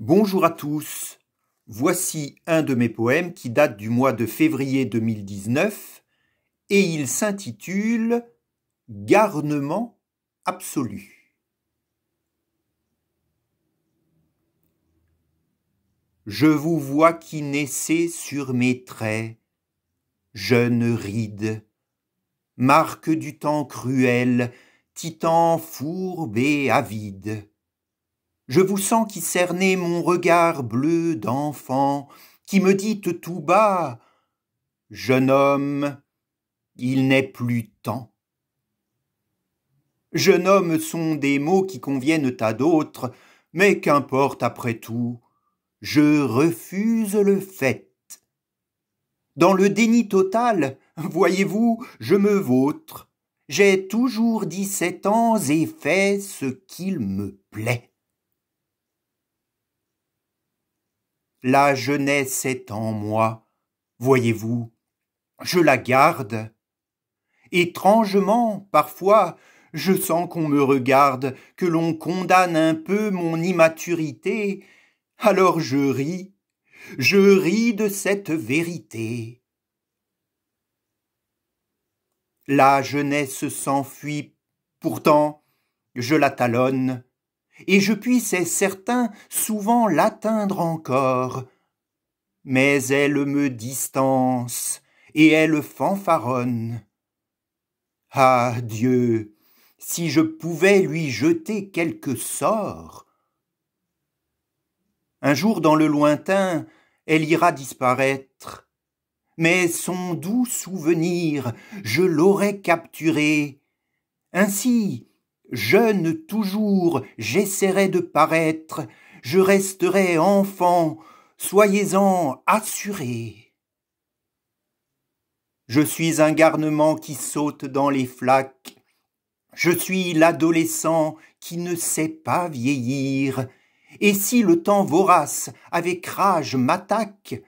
Bonjour à tous. Voici un de mes poèmes qui date du mois de février 2019 et il s'intitule Garnement absolu. Je vous vois qui naissez sur mes traits, jeunes rides, marque du temps cruel, titan fourbe et avide je vous sens qui cernez mon regard bleu d'enfant, qui me dit tout bas Jeune homme, il n'est plus temps. Jeune homme sont des mots qui conviennent à d'autres, mais qu'importe après tout, je refuse le fait. Dans le déni total, voyez-vous, je me vautre. J'ai toujours dix-sept ans et fais ce qu'il me plaît. La jeunesse est en moi, voyez-vous, je la garde. Étrangement, parfois, je sens qu'on me regarde, que l'on condamne un peu mon immaturité, alors je ris, je ris de cette vérité. La jeunesse s'enfuit, pourtant je la talonne, et je puis, c'est certain, souvent l'atteindre encore. Mais elle me distance, et elle fanfaronne. Ah Dieu, si je pouvais lui jeter quelque sort. Un jour dans le lointain, elle ira disparaître, mais son doux souvenir, je l'aurais capturé. Ainsi, Jeune toujours, j'essaierai de paraître, je resterai enfant, soyez-en assurés. Je suis un garnement qui saute dans les flaques, je suis l'adolescent qui ne sait pas vieillir, et si le temps vorace avec rage m'attaque,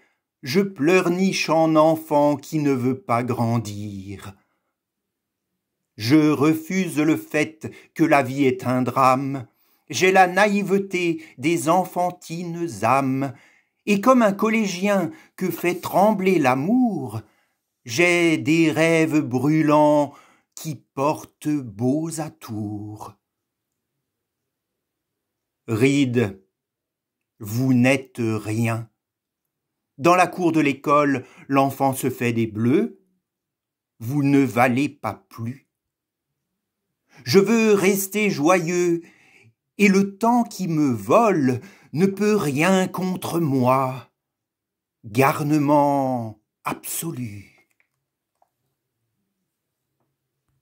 je pleurniche en enfant qui ne veut pas grandir. Je refuse le fait que la vie est un drame. J'ai la naïveté des enfantines âmes. Et comme un collégien que fait trembler l'amour, j'ai des rêves brûlants qui portent beaux atours. Ride, vous n'êtes rien. Dans la cour de l'école, l'enfant se fait des bleus. Vous ne valez pas plus. Je veux rester joyeux, et le temps qui me vole ne peut rien contre moi. Garnement absolu.